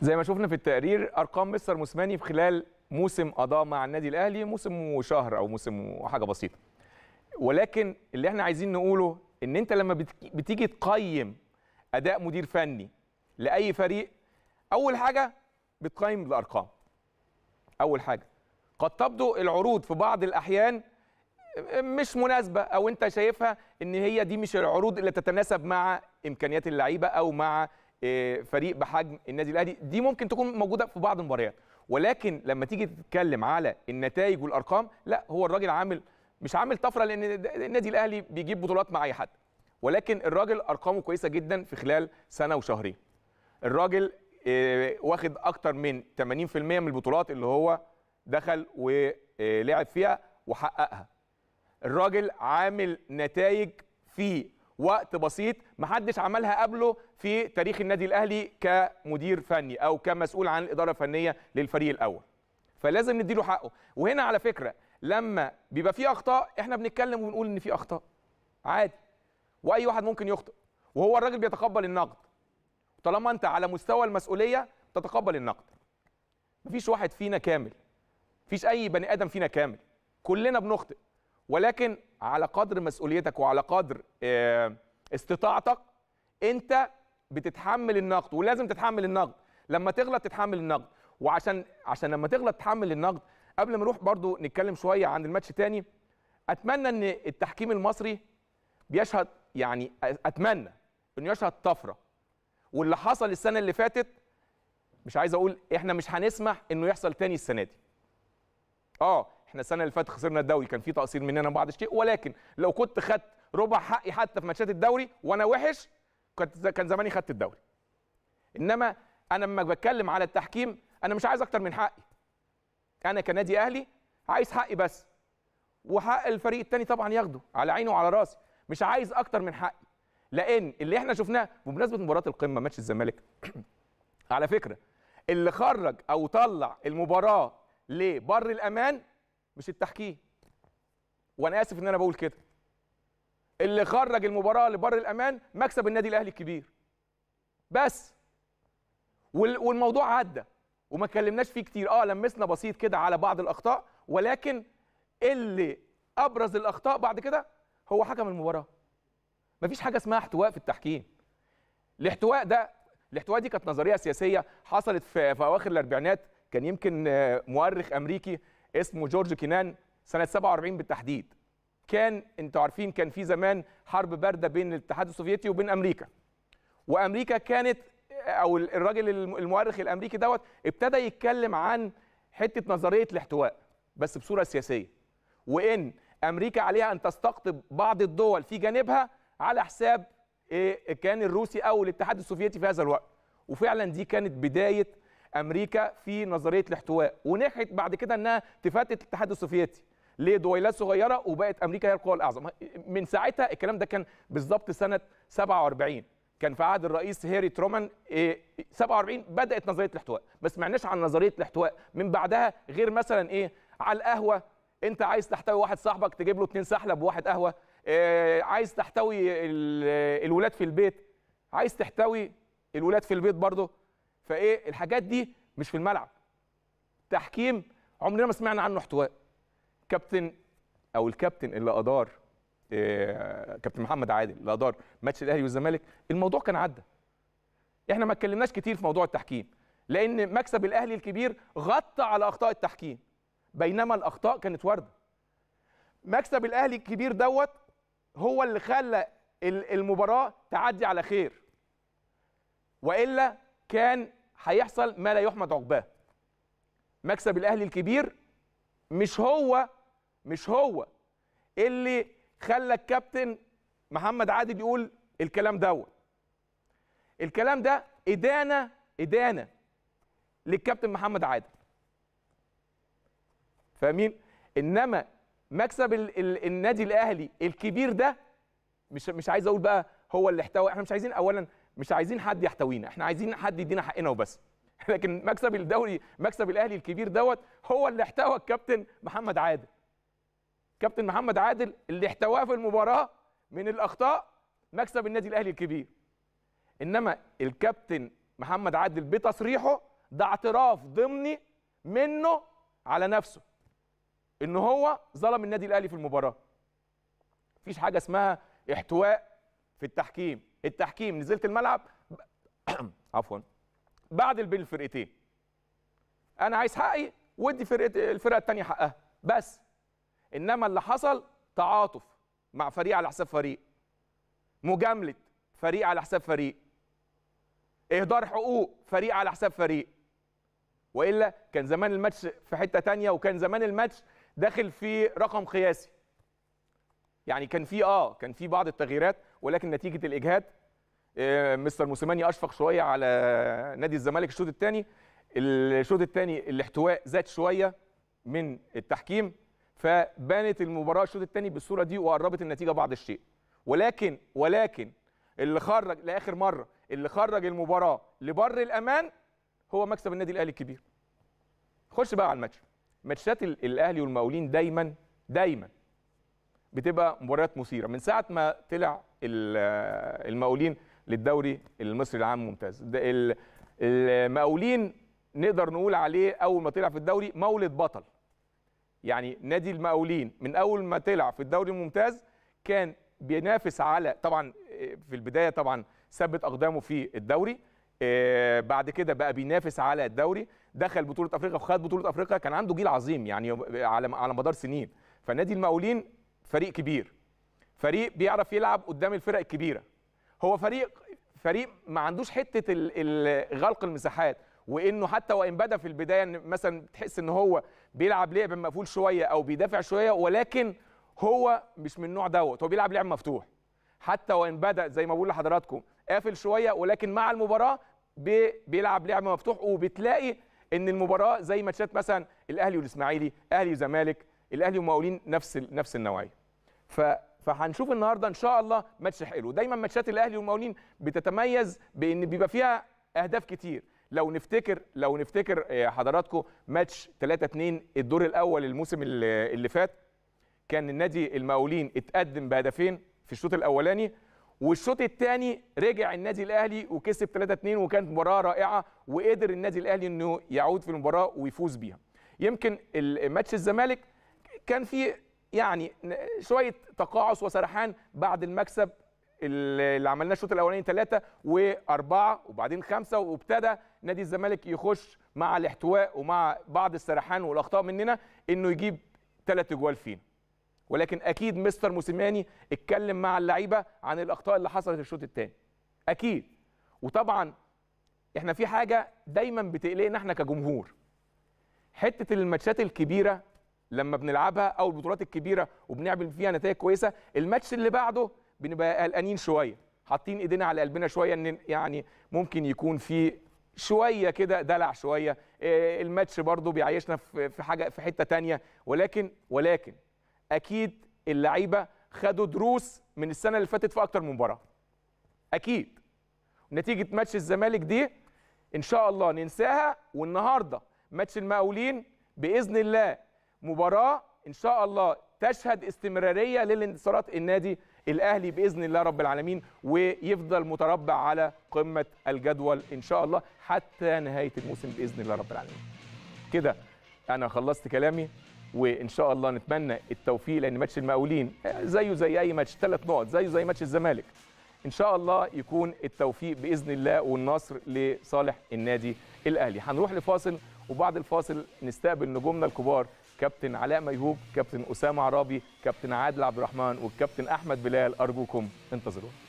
زي ما شفنا في التقرير ارقام مستر موسيماني في خلال موسم قضاه مع النادي الاهلي موسم وشهر او موسم وحاجه بسيطه ولكن اللي احنا عايزين نقوله ان انت لما بتيجي تقيم اداء مدير فني لاي فريق اول حاجه بتقيم الارقام اول حاجه قد تبدو العروض في بعض الاحيان مش مناسبه او انت شايفها ان هي دي مش العروض اللي تتناسب مع امكانيات اللعيبه او مع آه، فريق بحجم النادي الاهلي دي ممكن تكون موجوده في بعض المباريات ولكن لما تيجي تتكلم على النتائج والارقام لا هو الراجل عامل مش عامل طفره لان النادي الاهلي بيجيب بطولات مع اي حد ولكن الراجل ارقامه كويسه جدا في خلال سنه وشهرين الراجل آه، واخد اكتر من 80% من البطولات اللي هو دخل ولعب آه، فيها وحققها الراجل عامل نتائج في وقت بسيط محدش عملها قبله في تاريخ النادي الاهلي كمدير فني او كمسؤول عن الاداره الفنيه للفريق الاول فلازم نديله حقه وهنا على فكره لما بيبقى في اخطاء احنا بنتكلم وبنقول ان في اخطاء عادي واي واحد ممكن يخطئ وهو الراجل بيتقبل النقد طالما انت على مستوى المسؤوليه تتقبل النقد مفيش واحد فينا كامل مفيش اي بني ادم فينا كامل كلنا بنخطئ ولكن على قدر مسؤوليتك وعلى قدر آه، استطاعتك انت بتتحمل النقد ولازم تتحمل النقد لما تغلط تتحمل النقد وعشان عشان لما تغلط تتحمل النقد قبل ما نروح برضو نتكلم شويه عن الماتش تاني اتمنى ان التحكيم المصري بيشهد يعني اتمنى انه يشهد طفره واللي حصل السنه اللي فاتت مش عايز اقول احنا مش هنسمح انه يحصل تاني السنه دي اه احنا السنه اللي فاتت خسرنا الدوري كان في تقصير مننا بعض الشيء ولكن لو كنت خدت ربع حقي حتى في ماتشات الدوري وانا وحش كنت كان زماني خدت الدوري انما انا لما بتكلم على التحكيم انا مش عايز اكتر من حقي انا كنادي اهلي عايز حقي بس وحق الفريق الثاني طبعا ياخده على عينه وعلى راسي مش عايز اكتر من حقي لان اللي احنا شفناه بمناسبه مباراه القمه ماتش الزمالك على فكره اللي خرج او طلع المباراه لبر الامان مش التحكيم وانا اسف ان انا بقول كده اللي خرج المباراه لبر الامان مكسب النادي الاهلي الكبير بس والموضوع عدى وما اتكلمناش فيه كتير اه لمسنا بسيط كده على بعض الاخطاء ولكن اللي ابرز الاخطاء بعد كده هو حكم المباراه مفيش حاجه اسمها احتواء في التحكيم الاحتواء ده الاحتواء دي كانت نظريه سياسيه حصلت في, في اواخر الاربعينات كان يمكن آه، مؤرخ امريكي اسمه جورج كينان سنه 47 بالتحديد كان انتوا عارفين كان في زمان حرب بارده بين الاتحاد السوفيتي وبين امريكا وامريكا كانت او الراجل المؤرخ الامريكي دوت ابتدى يتكلم عن حته نظريه الاحتواء بس بصوره سياسيه وان امريكا عليها ان تستقطب بعض الدول في جانبها على حساب إيه، كان الروسي او الاتحاد السوفيتي في هذا الوقت وفعلا دي كانت بدايه امريكا في نظريه الاحتواء ونجحت بعد كده انها تفتت الاتحاد السوفيتي لدويلات صغيره وبقت امريكا هي القوه الاعظم من ساعتها الكلام ده كان بالظبط سنه 47 كان في عهد الرئيس هيري ترومان 47 إيه، بدات نظريه الاحتواء ما سمعناش عن نظريه الاحتواء من بعدها غير مثلا ايه على القهوه انت عايز تحتوي واحد صاحبك تجيب له اتنين سحله بواحد قهوه إيه عايز تحتوي الولاد في البيت عايز تحتوي الولاد في البيت برضه فايه الحاجات دي مش في الملعب تحكيم عمرنا ما سمعنا عنه احتواء كابتن او الكابتن اللي ادار إيه كابتن محمد عادل اللي ادار ماتش الاهلي والزمالك الموضوع كان عدى احنا ما اتكلمناش كتير في موضوع التحكيم لان مكسب الاهلي الكبير غطى على اخطاء التحكيم بينما الاخطاء كانت وارده مكسب الاهلي الكبير دوت هو اللي خلى المباراه تعدي على خير والا كان هيحصل ما لا يحمد عقباه مكسب الاهلي الكبير مش هو مش هو اللي خلى الكابتن محمد عادل يقول الكلام دوت الكلام ده ادانه ادانه للكابتن محمد عادل فاهمين انما مكسب الـ الـ النادي الاهلي الكبير ده مش مش عايز اقول بقى هو اللي احتوى احنا مش عايزين اولا مش عايزين حد يحتوينا احنا عايزين حد يدينا حقنا وبس لكن مكسب الدوري مكسب الاهلي الكبير دوت هو اللي احتوى الكابتن محمد عادل كابتن محمد عادل اللي احتواه في المباراه من الاخطاء مكسب النادي الاهلي الكبير انما الكابتن محمد عادل بتصريحه ده اعتراف ضمني منه على نفسه ان هو ظلم النادي الاهلي في المباراه مفيش حاجه اسمها احتواء في التحكيم التحكيم نزلت الملعب عفوا بعد بين الفرقتين انا عايز حقي وادي فرقه الفرقه الثانيه حقها بس انما اللي حصل تعاطف مع فريق على حساب فريق مجامله فريق على حساب فريق اهدار حقوق فريق على حساب فريق والا كان زمان الماتش في حته تانية وكان زمان الماتش داخل في رقم قياسي يعني كان في اه كان في بعض التغييرات ولكن نتيجه الاجهاد آه، مستر موسيماني اشفق شويه على نادي الزمالك الشوط الثاني الشوط الثاني الاحتواء زاد شويه من التحكيم فبانت المباراه الشوط الثاني بالصوره دي وقربت النتيجه بعض الشيء ولكن ولكن اللي خرج لاخر مره اللي خرج المباراه لبر الامان هو مكسب النادي الاهلي الكبير خش بقى على الماتش ماتشات الاهلي والمقاولين دايما دايما بتبقى مباريات مثيره من ساعه ما طلع المقاولين للدوري المصري العام ممتاز المقاولين نقدر نقول عليه اول ما طلع في الدوري مولد بطل يعني نادي المقاولين من اول ما طلع في الدوري الممتاز كان بينافس على طبعا في البدايه طبعا ثبت اقدامه في الدوري آه، بعد كده بقى بينافس على الدوري دخل بطوله افريقيا وخد بطوله افريقيا كان عنده جيل عظيم يعني على على مدار سنين فنادي المقاولين فريق كبير فريق بيعرف يلعب قدام الفرق الكبيره هو فريق فريق ما عندوش حته غلق المساحات وانه حتى وان بدا في البدايه مثلا تحس ان هو بيلعب لعب مقفول شويه او بيدافع شويه ولكن هو مش من النوع دوت هو بيلعب لعب مفتوح حتى وان بدا زي ما بقول لحضراتكم قافل شويه ولكن مع المباراه بيلعب لعب مفتوح وبتلاقي ان المباراه زي ماتشات مثلا الاهلي والاسماعيلي اهلي وزمالك الاهلي ومقاولين نفس نفس النوعيه ف فهنشوف النهارده ان شاء الله ماتش حلو دايما ماتشات الاهلي والمقاولين بتتميز بان بيبقى فيها اهداف كتير لو نفتكر لو نفتكر آه، حضراتكم ماتش 3 2 الدور الاول الموسم اللي فات كان النادي المقاولين اتقدم بهدفين في الشوط الاولاني والشوط الثاني رجع النادي الاهلي وكسب 3 2 وكانت مباراه رائعه وقدر النادي الاهلي انه يعود في المباراه ويفوز بيها يمكن ماتش الزمالك كان فيه يعني شويه تقاعس وسرحان بعد المكسب اللي عملناه الشوط الاولاني ثلاثة وأربعة وبعدين خمسة وابتدى نادي الزمالك يخش مع الاحتواء ومع بعض السرحان والأخطاء مننا إنه يجيب ثلاث أجوال فينا ولكن أكيد مستر موسيماني اتكلم مع اللعيبة عن الأخطاء اللي حصلت الشوط الثاني أكيد وطبعا احنا في حاجة دايما بتقلقنا احنا كجمهور حتة الماتشات الكبيرة لما بنلعبها او البطولات الكبيره وبنعمل فيها نتائج كويسه الماتش اللي بعده بنبقى قلقانين شويه حاطين ايدينا على قلبنا شويه ان يعني ممكن يكون في شويه كده دلع شويه آه، الماتش برضو بيعيشنا في حاجه في حته تانية ولكن ولكن اكيد اللعيبه خدوا دروس من السنه اللي فاتت في اكتر من مباراه اكيد نتيجه ماتش الزمالك دي ان شاء الله ننساها والنهارده ماتش المقاولين باذن الله مباراه ان شاء الله تشهد استمراريه للانتصارات النادي الاهلي باذن الله رب العالمين ويفضل متربع على قمه الجدول ان شاء الله حتى نهايه الموسم باذن الله رب العالمين. كده انا خلصت كلامي وان شاء الله نتمنى التوفيق لان ماتش المقاولين زيه زي اي ماتش ثلاث نقط زيه زي ماتش الزمالك. ان شاء الله يكون التوفيق باذن الله والنصر لصالح النادي الاهلي. هنروح لفاصل وبعد الفاصل نستقبل نجومنا الكبار كابتن علاء ميهوب كابتن اسامه عرابي كابتن عادل عبد الرحمن والكابتن احمد بلال ارجوكم انتظرونا